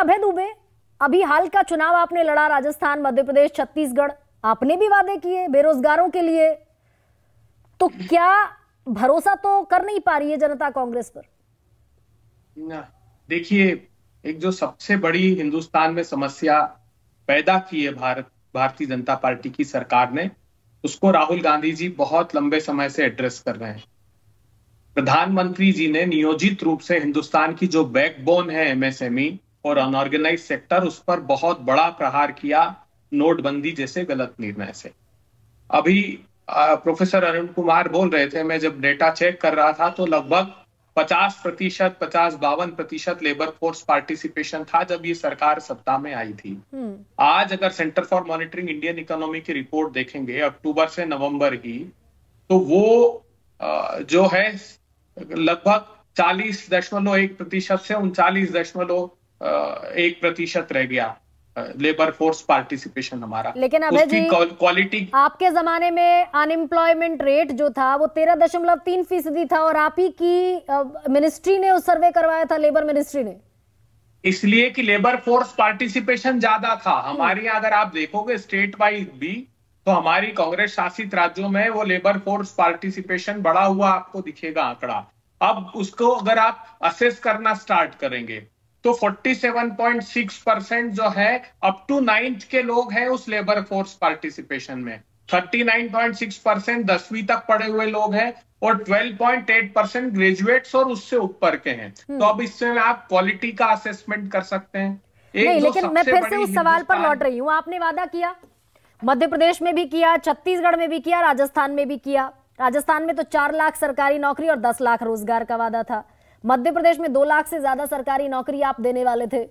अभय दुबे अभी हाल का चुनाव आपने लड़ा राजस्थान मध्य प्रदेश छत्तीसगढ़ आपने भी वादे किए बेरोजगारों के लिए तो क्या भरोसा तो कर नहीं पा रही है जनता कांग्रेस पर देखिए एक जो सबसे बड़ी हिंदुस्तान में समस्या पैदा की है भारत भारतीय जनता पार्टी की सरकार ने उसको राहुल गांधी जी बहुत लंबे समय से एड्रेस कर रहे हैं प्रधानमंत्री जी ने नियोजित रूप से हिंदुस्तान की जो बैकबोन है एमएसएमई और अनऑर्गेनाइज सेक्टर उस पर बहुत बड़ा प्रहार किया नोटबंदी जैसे गलत निर्णय से अभी प्रोफेसर अरुण कुमार बोल रहे थे मैं जब डेटा चेक कर रहा था तो लगभग 50 प्रतिशत पचास बावन प्रतिशत लेबर फोर्स पार्टिसिपेशन था जब ये सरकार सत्ता में आई थी हम्म। आज अगर centre for monitoring Indian economy की रिपोर्ट देखेंगे अक्टूबर से नवंबर की तो वो जो है लगभग चालीस दशमलव एक प्रतिशत से उनचालीस दशमलव एक प्रतिशत रह गया लेबर फोर्स पार्टिसिपेशन हमारा लेकिन अभय जी क्वालिटी आपके जमाने में अनएम्प्लॉयमेंट रेट जो था वो तेरह दशमलव तीन फीसदी था और आप ही की मिनिस्ट्री ने उस सर्वे करवाया था लेबर मिनिस्ट्री ने इसलिए कि लेबर फोर्स पार्टिसिपेशन ज्यादा था हम्म। हमारे यहाँ अगर आप देखोगे स्टेट वाइज भी तो हमारी कांग्रेस शासित राज्यों में वो लेबर फोर्स पार्टिसिपेशन बढ़ा हुआ आपको दिखेगा आंकड़ा अब उसको अगर आप असेस करना स्टार्ट करेंगे तो 47.6 परसेंट जो है अप टू नाइन्थ के लोग हैं उस लेबर फोर्स पार्टिसिपेशन में 39.6 परसेंट दसवीं तक पढ़े हुए लोग हैं और 12.8 परसेंट ग्रेजुएट्स और उससे ऊपर के हैं हम्म। तो अब इससे आप क्वालिटी का असेसमेंट कर सकते हैं नहीं लेकिन मैं फिर से उस सवाल पर लौट रही हूँ आपने वादा किया मध्य प्रदेश में भी किया छत्तीसगढ़ में भी किया राजस्थान में भी किया राजस्थान में तो चार लाख सरकारी नौकरी और दस लाख रोजगार का वादा था मध्य प्रदेश में दो लाख से ज्यादा सरकारी नौकरी आप देने वाले थे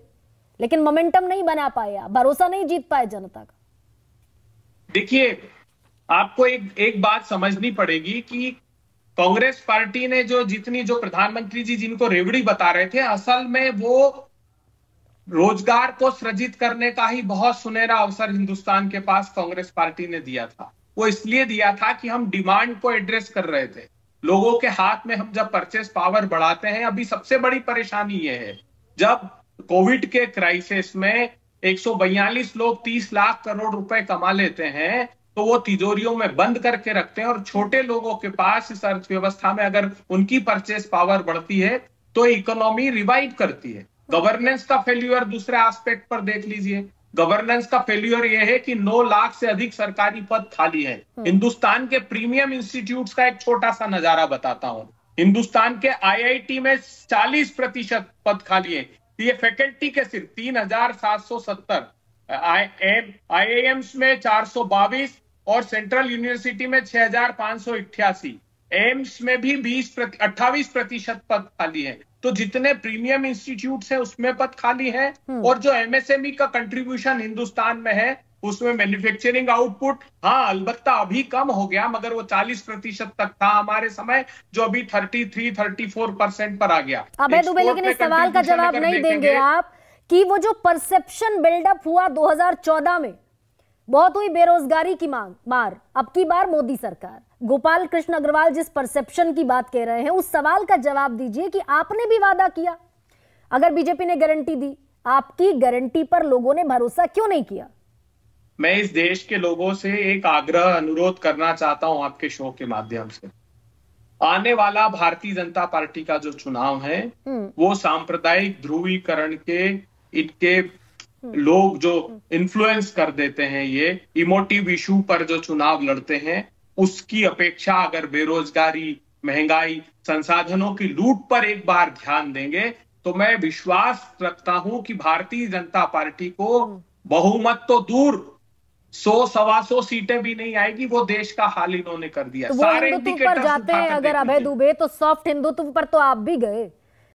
लेकिन मोमेंटम नहीं बना पाए आप भरोसा नहीं जीत पाए जनता का देखिए आपको एक एक बात समझनी पड़ेगी कि कांग्रेस पार्टी ने जो जितनी जो प्रधानमंत्री जी जिनको रेवड़ी बता रहे थे असल में वो रोजगार को सृजित करने का ही बहुत सुनहरा अवसर हिंदुस्तान के पास कांग्रेस पार्टी ने दिया था वो इसलिए दिया था कि हम डिमांड को एड्रेस कर रहे थे लोगों के हाथ में हम जब परचेस पावर बढ़ाते हैं अभी सबसे बड़ी परेशानी ये है जब कोविड के क्राइसिस में एक लोग 30 लाख करोड़ रुपए कमा लेते हैं तो वो तिजोरियों में बंद करके रखते हैं और छोटे लोगों के पास इस अर्थव्यवस्था में अगर उनकी परचेस पावर बढ़ती है तो इकोनॉमी रिवाइव करती है गवर्नेंस का फेल्यूअर दूसरे एस्पेक्ट पर देख लीजिए गवर्नेंस का फेल्यूर यह है कि 9 लाख से अधिक सरकारी पद खाली है हम्म। हिंदुस्तान के प्रीमियम इंस्टीट्यूट का एक छोटा सा नजारा बताता हूँ हिंदुस्तान के आईआईटी में 40 प्रतिशत पद खाली है ये फैकल्टी के सिर्फ तीन हजार सात सौ सत्तर आई एम्स में चार सौ बाईस और सेंट्रल यूनिवर्सिटी में छह हजार पांच सौ अट्ठासी एम्स में भी बीस अट्ठावी प्रतिशत पद खाली है तो जितने प्रीमियम इंस्टीट्यूट है उसमें पद खाली है हम्म। और जो एमएसएमई e का कंट्रीब्यूशन हिंदुस्तान में है उसमें मैन्युफैक्चरिंग आउटपुट हाँ अलबत्ता अभी कम हो गया मगर वो 40 प्रतिशत तक था हमारे समय जो अभी 33 34 परसेंट पर आ गया अब दुबे लेकिन इस सवाल का जवाब नहीं देंगे आप कि वो जो परसेप्शन बिल्डअप हुआ 2014 में बहुत हुई बेरोजगारी की मांग मार अब की बार मोदी सरकार गोपाल कृष्ण अग्रवाल जिस परसेप्शन की बात कह रहे हैं उस सवाल का जवाब दीजिए कि आपने भी वादा किया अगर बीजेपी ने गारंटी दी आपकी गारंटी पर लोगों ने भरोसा क्यों नहीं किया मैं इस देश के लोगों से एक आग्रह अनुरोध करना चाहता हूं आपके शो के माध्यम से आने वाला भारतीय जनता पार्टी का जो चुनाव है हम्म। वो सांप्रदायिक ध्रुवीकरण के इनके हम्म। लोग जो इन्फ्लुएंस कर देते हैं ये इमोटिव इशू पर जो चुनाव लड़ते हैं उसकी अपेक्षा अगर बेरोजगारी महंगाई संसाधनों की लूट पर एक बार ध्यान देंगे तो मैं विश्वास रखता हूं कि भारतीय जनता पार्टी को बहुमत तो दूर सौ सवा सौ सीटें भी नहीं आएगी वो देश का हाल इन्होंने कर दिया तो सारे पर जाते हैं अगर अभय दुबे तो सॉफ्ट हिंदुत्व पर तो आप भी गए